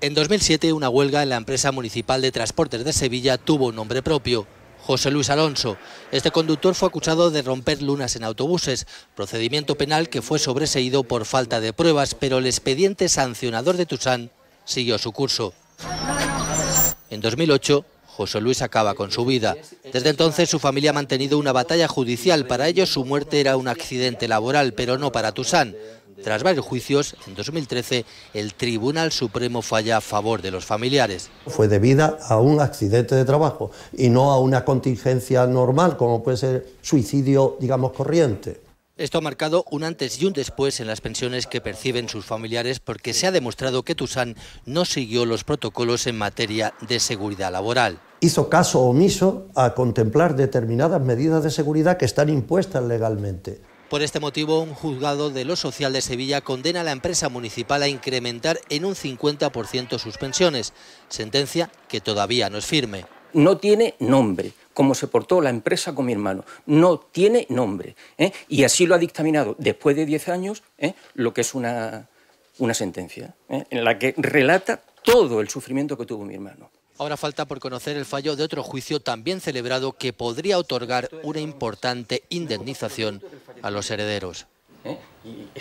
En 2007, una huelga en la empresa municipal de transportes de Sevilla tuvo un nombre propio, José Luis Alonso. Este conductor fue acusado de romper lunas en autobuses, procedimiento penal que fue sobreseído por falta de pruebas, pero el expediente sancionador de Tusán siguió su curso. En 2008, José Luis acaba con su vida. Desde entonces su familia ha mantenido una batalla judicial. Para ellos su muerte era un accidente laboral, pero no para Tusán. Tras varios juicios, en 2013 el Tribunal Supremo falla a favor de los familiares. Fue debida a un accidente de trabajo y no a una contingencia normal como puede ser suicidio, digamos, corriente. Esto ha marcado un antes y un después en las pensiones que perciben sus familiares porque se ha demostrado que Tusan no siguió los protocolos en materia de seguridad laboral. Hizo caso omiso a contemplar determinadas medidas de seguridad que están impuestas legalmente. Por este motivo, un juzgado de lo social de Sevilla condena a la empresa municipal a incrementar en un 50% sus pensiones, sentencia que todavía no es firme. No tiene nombre, como se portó la empresa con mi hermano. No tiene nombre. ¿eh? Y así lo ha dictaminado después de 10 años ¿eh? lo que es una, sentencia, ¿eh? en la que relata todo el sufrimiento que tuvo mi hermano. Ahora falta por conocer el fallo de otro juicio también celebrado que podría otorgar una importante indemnización a los herederos. ¿Eh?